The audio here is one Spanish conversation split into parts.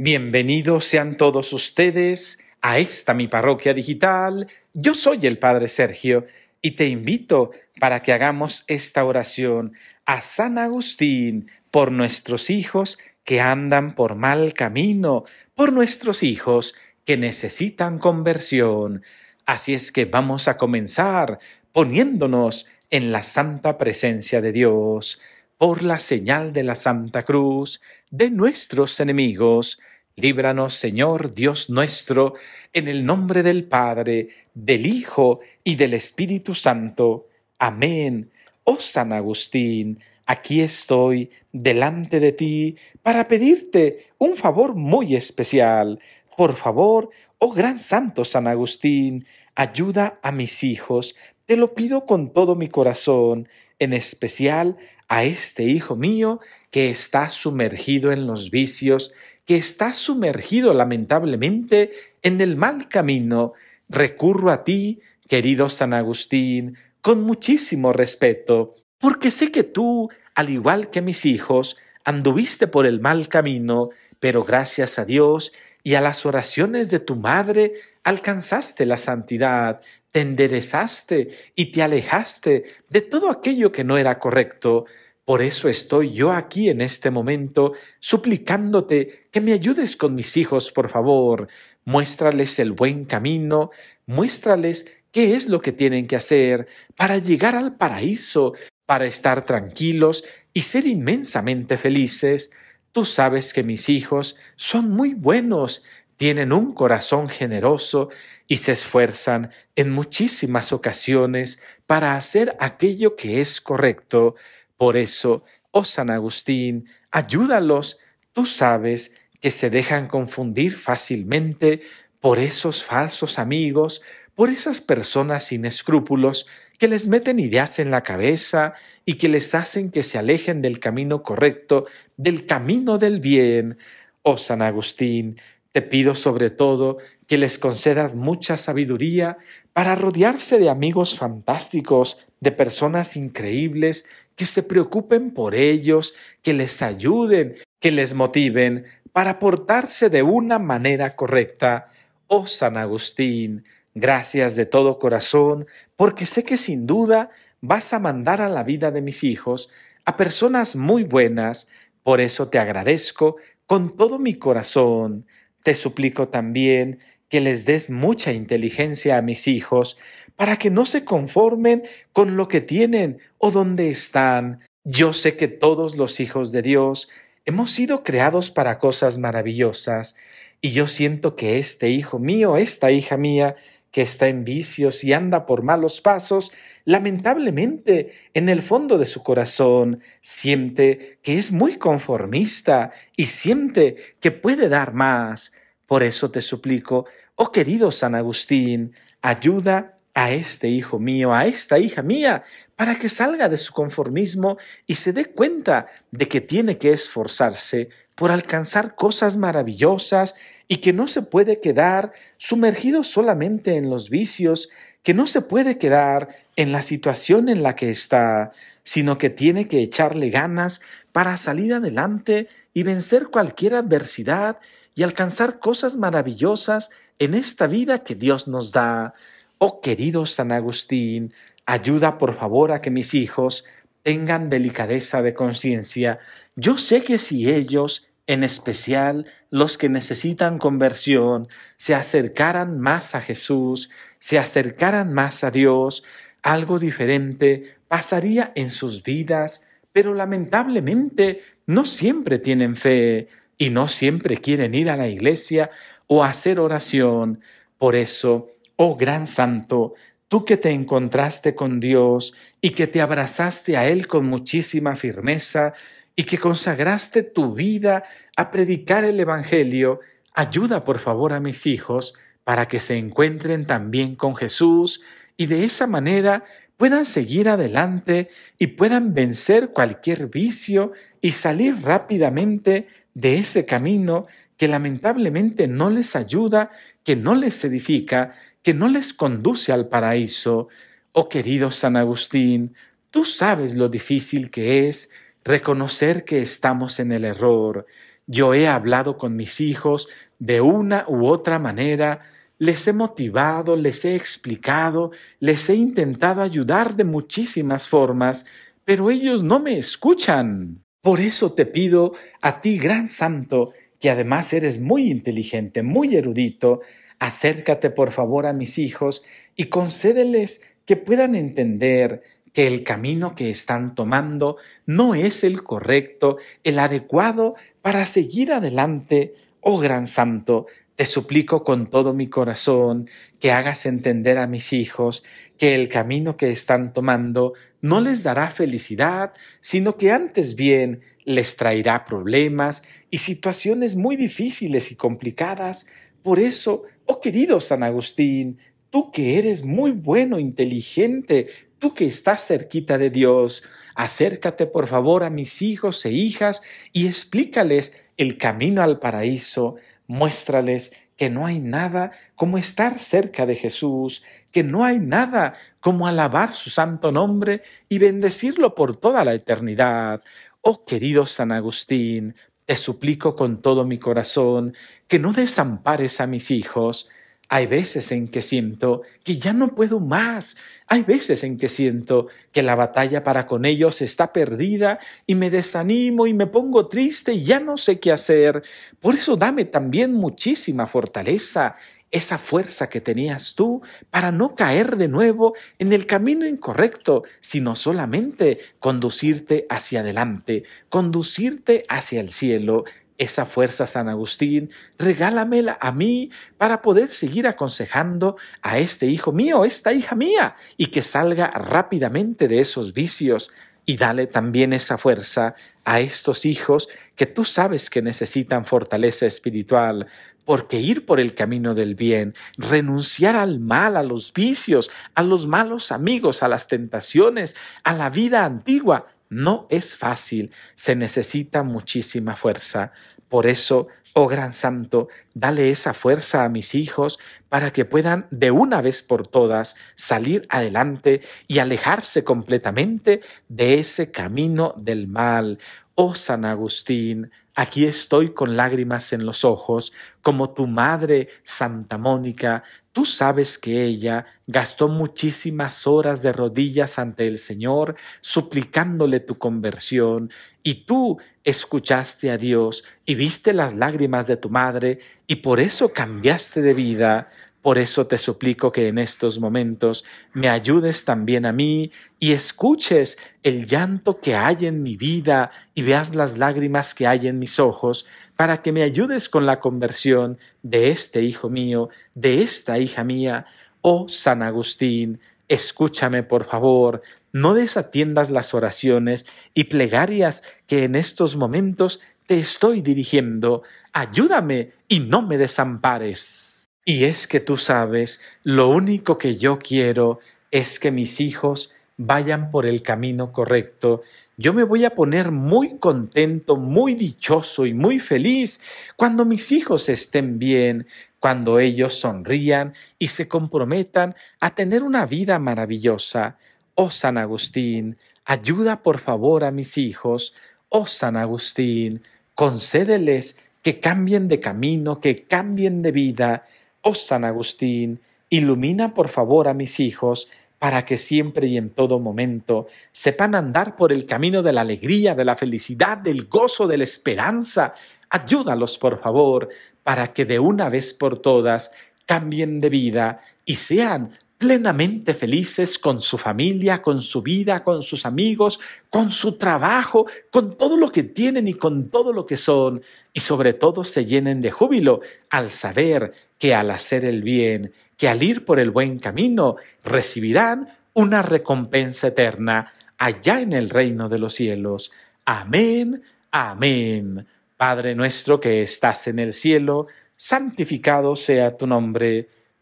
Bienvenidos sean todos ustedes a esta mi parroquia digital. Yo soy el Padre Sergio y te invito para que hagamos esta oración a San Agustín por nuestros hijos que andan por mal camino, por nuestros hijos que necesitan conversión. Así es que vamos a comenzar poniéndonos en la santa presencia de Dios por la señal de la Santa Cruz, de nuestros enemigos. Líbranos, Señor Dios nuestro, en el nombre del Padre, del Hijo y del Espíritu Santo. Amén. Oh San Agustín, aquí estoy delante de ti para pedirte un favor muy especial. Por favor, oh gran santo San Agustín, ayuda a mis hijos. Te lo pido con todo mi corazón, en especial a este hijo mío que está sumergido en los vicios, que está sumergido lamentablemente en el mal camino, recurro a ti, querido San Agustín, con muchísimo respeto, porque sé que tú, al igual que mis hijos, anduviste por el mal camino, pero gracias a Dios y a las oraciones de tu madre alcanzaste la santidad te enderezaste y te alejaste de todo aquello que no era correcto. Por eso estoy yo aquí en este momento suplicándote que me ayudes con mis hijos, por favor. Muéstrales el buen camino, muéstrales qué es lo que tienen que hacer para llegar al paraíso, para estar tranquilos y ser inmensamente felices. Tú sabes que mis hijos son muy buenos, tienen un corazón generoso y se esfuerzan en muchísimas ocasiones para hacer aquello que es correcto. Por eso, oh San Agustín, ayúdalos, tú sabes que se dejan confundir fácilmente por esos falsos amigos, por esas personas sin escrúpulos que les meten ideas en la cabeza y que les hacen que se alejen del camino correcto, del camino del bien. Oh San Agustín, te pido sobre todo que les concedas mucha sabiduría para rodearse de amigos fantásticos, de personas increíbles, que se preocupen por ellos, que les ayuden, que les motiven para portarse de una manera correcta. Oh San Agustín, gracias de todo corazón, porque sé que sin duda vas a mandar a la vida de mis hijos a personas muy buenas, por eso te agradezco con todo mi corazón. Te suplico también que les des mucha inteligencia a mis hijos, para que no se conformen con lo que tienen o donde están. Yo sé que todos los hijos de Dios hemos sido creados para cosas maravillosas, y yo siento que este hijo mío, esta hija mía, que está en vicios y anda por malos pasos, lamentablemente en el fondo de su corazón siente que es muy conformista y siente que puede dar más. Por eso te suplico, oh querido San Agustín, ayuda a este hijo mío, a esta hija mía, para que salga de su conformismo y se dé cuenta de que tiene que esforzarse por alcanzar cosas maravillosas y que no se puede quedar sumergido solamente en los vicios, que no se puede quedar en la situación en la que está, sino que tiene que echarle ganas para salir adelante y vencer cualquier adversidad y alcanzar cosas maravillosas en esta vida que Dios nos da. Oh querido San Agustín, ayuda por favor a que mis hijos tengan delicadeza de conciencia. Yo sé que si ellos, en especial los que necesitan conversión, se acercaran más a Jesús, se acercaran más a Dios, algo diferente pasaría en sus vidas, pero lamentablemente no siempre tienen fe y no siempre quieren ir a la iglesia o hacer oración. Por eso, oh gran santo, tú que te encontraste con Dios y que te abrazaste a Él con muchísima firmeza y que consagraste tu vida a predicar el Evangelio, ayuda por favor a mis hijos para que se encuentren también con Jesús y de esa manera puedan seguir adelante y puedan vencer cualquier vicio y salir rápidamente de ese camino que lamentablemente no les ayuda, que no les edifica, que no les conduce al paraíso. Oh querido San Agustín, tú sabes lo difícil que es reconocer que estamos en el error. Yo he hablado con mis hijos de una u otra manera, les he motivado, les he explicado, les he intentado ayudar de muchísimas formas, pero ellos no me escuchan. Por eso te pido a ti, gran santo, que además eres muy inteligente, muy erudito, acércate por favor a mis hijos y concédeles que puedan entender que el camino que están tomando no es el correcto, el adecuado para seguir adelante. Oh gran santo, te suplico con todo mi corazón que hagas entender a mis hijos que el camino que están tomando no les dará felicidad, sino que antes bien les traerá problemas y situaciones muy difíciles y complicadas. Por eso, oh querido San Agustín, tú que eres muy bueno, inteligente, tú que estás cerquita de Dios, acércate por favor a mis hijos e hijas y explícales el camino al paraíso, muéstrales que no hay nada como estar cerca de Jesús, que no hay nada como alabar su santo nombre y bendecirlo por toda la eternidad. Oh querido San Agustín, te suplico con todo mi corazón que no desampares a mis hijos, hay veces en que siento que ya no puedo más. Hay veces en que siento que la batalla para con ellos está perdida y me desanimo y me pongo triste y ya no sé qué hacer. Por eso dame también muchísima fortaleza, esa fuerza que tenías tú para no caer de nuevo en el camino incorrecto, sino solamente conducirte hacia adelante, conducirte hacia el cielo esa fuerza, San Agustín, regálamela a mí para poder seguir aconsejando a este hijo mío, esta hija mía, y que salga rápidamente de esos vicios. Y dale también esa fuerza a estos hijos que tú sabes que necesitan fortaleza espiritual, porque ir por el camino del bien, renunciar al mal, a los vicios, a los malos amigos, a las tentaciones, a la vida antigua, no es fácil, se necesita muchísima fuerza. Por eso, oh gran santo, dale esa fuerza a mis hijos para que puedan de una vez por todas salir adelante y alejarse completamente de ese camino del mal. Oh San Agustín, aquí estoy con lágrimas en los ojos, como tu madre Santa Mónica, tú sabes que ella gastó muchísimas horas de rodillas ante el Señor, suplicándole tu conversión, y tú escuchaste a Dios y viste las lágrimas de tu madre y por eso cambiaste de vida, por eso te suplico que en estos momentos me ayudes también a mí y escuches el llanto que hay en mi vida y veas las lágrimas que hay en mis ojos para que me ayudes con la conversión de este hijo mío, de esta hija mía. Oh San Agustín, escúchame por favor, no desatiendas las oraciones y plegarias que en estos momentos te estoy dirigiendo, ayúdame y no me desampares. Y es que tú sabes, lo único que yo quiero es que mis hijos vayan por el camino correcto. Yo me voy a poner muy contento, muy dichoso y muy feliz cuando mis hijos estén bien, cuando ellos sonrían y se comprometan a tener una vida maravillosa. Oh San Agustín, ayuda por favor a mis hijos. Oh San Agustín, concédeles que cambien de camino, que cambien de vida. Oh San Agustín, ilumina por favor a mis hijos para que siempre y en todo momento sepan andar por el camino de la alegría, de la felicidad, del gozo, de la esperanza. Ayúdalos, por favor, para que de una vez por todas cambien de vida y sean plenamente felices con su familia, con su vida, con sus amigos, con su trabajo, con todo lo que tienen y con todo lo que son, y sobre todo se llenen de júbilo al saber que al hacer el bien, que al ir por el buen camino, recibirán una recompensa eterna allá en el reino de los cielos. Amén, amén. Padre nuestro que estás en el cielo, santificado sea tu nombre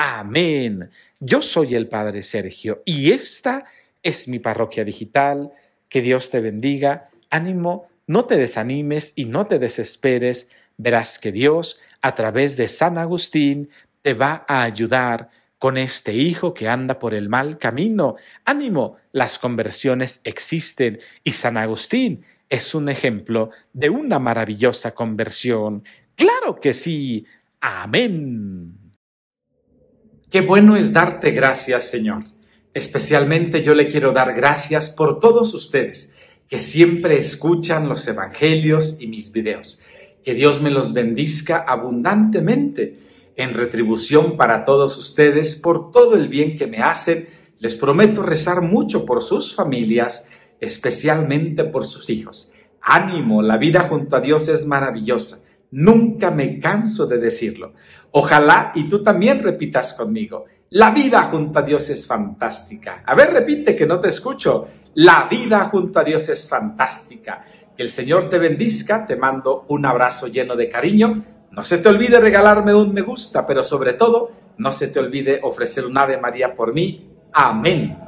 Amén. Yo soy el Padre Sergio y esta es mi parroquia digital. Que Dios te bendiga. Ánimo, no te desanimes y no te desesperes. Verás que Dios, a través de San Agustín, te va a ayudar con este hijo que anda por el mal camino. Ánimo, las conversiones existen y San Agustín es un ejemplo de una maravillosa conversión. Claro que sí. Amén. Qué bueno es darte gracias, Señor. Especialmente yo le quiero dar gracias por todos ustedes que siempre escuchan los evangelios y mis videos. Que Dios me los bendizca abundantemente en retribución para todos ustedes por todo el bien que me hacen. Les prometo rezar mucho por sus familias, especialmente por sus hijos. Ánimo, la vida junto a Dios es maravillosa. Nunca me canso de decirlo. Ojalá y tú también repitas conmigo. La vida junto a Dios es fantástica. A ver, repite que no te escucho. La vida junto a Dios es fantástica. Que el Señor te bendiga. Te mando un abrazo lleno de cariño. No se te olvide regalarme un me gusta, pero sobre todo, no se te olvide ofrecer un Ave María por mí. Amén.